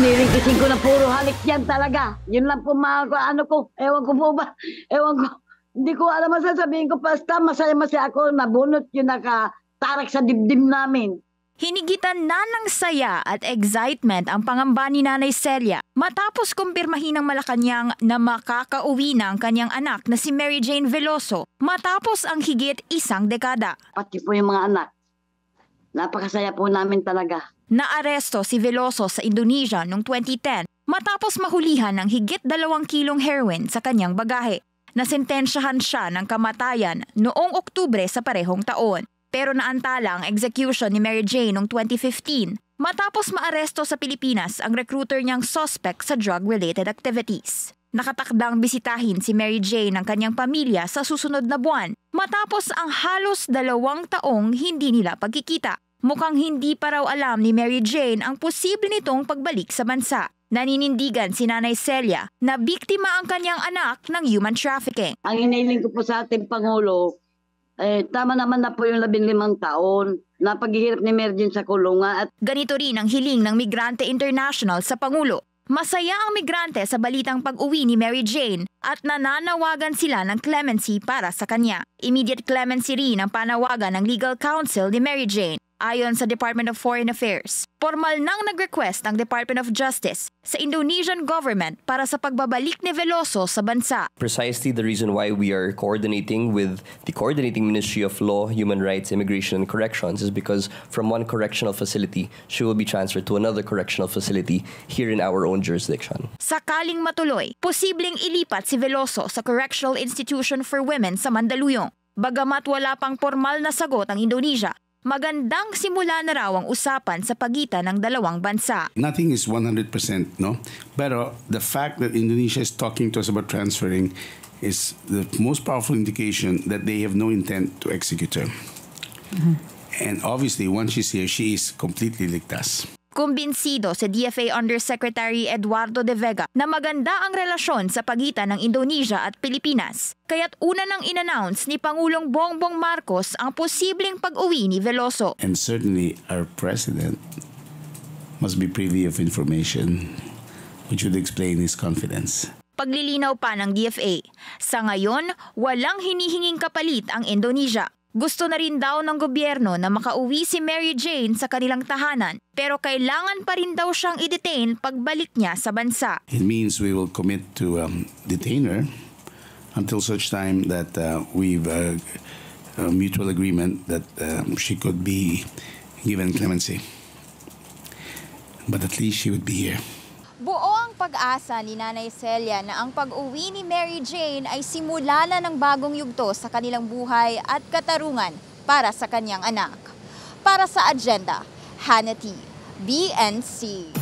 Nilingkisin ko na puro halik yan talaga. Yun lang po mahal ko, ano ko, ewan ko po ba, ewan ko. Hindi ko alam masasabihin ko, basta masaya-masaya ako, nabunot yung nakatarak sa dibdib namin. Hinigitan na ng saya at excitement ang pangamba ni Nanay Celia matapos kumpirmahin ng Malacanang na makakauwi na ang kanyang anak na si Mary Jane Veloso matapos ang higit isang dekada. Pati po yung mga anak, Napakasaya po namin talaga. Naaresto si Veloso sa Indonesia noong 2010 matapos mahulihan ng higit dalawang kilong heroin sa kanyang bagahe. Nasentensyahan siya ng kamatayan noong Oktubre sa parehong taon. Pero naantala ang execution ni Mary Jane noong 2015 matapos maaresto sa Pilipinas ang recruiter niyang suspect sa drug-related activities. Nakatakdang bisitahin si Mary Jane ng kanyang pamilya sa susunod na buwan matapos ang halos dalawang taong hindi nila pagkikita. Mukhang hindi pa raw alam ni Mary Jane ang posible nitong pagbalik sa bansa. Naninindigan si Nanay Celia na biktima ang kanyang anak ng human trafficking. Ang iniling ko po sa ating Pangulo, eh, tama naman na po yung labing limang taon na paghihirap ni Mary Jane sa kulungan. At... Ganito rin ang hiling ng Migrante International sa Pangulo. Masaya ang migrante sa balitang pag-uwi ni Mary Jane at nananawagan sila ng clemency para sa kanya. Immediate clemency rin ang panawagan ng legal counsel ni Mary Jane. Ayon sa Department of Foreign Affairs, formal nang nag-request ang Department of Justice sa Indonesian government para sa pagbabalik ni Veloso sa bansa. Precisely the reason why we are coordinating with the Coordinating Ministry of Law, Human Rights, Immigration and Corrections is because from one correctional facility, she will be transferred to another correctional facility here in our own jurisdiction. Sakaling matuloy, posibleng ilipat si Veloso sa Correctional Institution for Women sa Mandaluyong. Bagamat wala pang formal na sagot ang Indonesia, Magandang simula na raw ang usapan sa pagitan ng dalawang bansa. Nothing is 100%, no? Pero the fact that Indonesia is talking to us about transferring is the most powerful indication that they have no intent to execute her. Mm-hmm. And obviously, once she's here, she is completely ligtas. Kumbinsido si DFA Undersecretary Eduardo de Vega na maganda ang relasyon sa pagitan ng Indonesia at Pilipinas. Kaya't una nang inannounce ni Pangulong Bongbong Marcos ang posibleng pag-uwi ni Veloso. And certainly our president must be privy of information which would explain his confidence. Paglilinaw pa ng DFA, sa ngayon walang hinihinging kapalit ang Indonesia. Gusto na rin daw ng gobyerno na makauwi si Mary Jane sa kanilang tahanan pero kailangan pa rin daw siyang i-detain pagbalik niya sa bansa. It means we will commit to um, detain her until such time that uh, we've uh, a mutual agreement that um, she could be given clemency. But at least she would be here pag-asa ni Nanay Celia na ang pag-uwi ni Mary Jane ay simula na ng bagong yugto sa kanilang buhay at katarungan para sa kanyang anak. Para sa agenda, Hannity, BNC.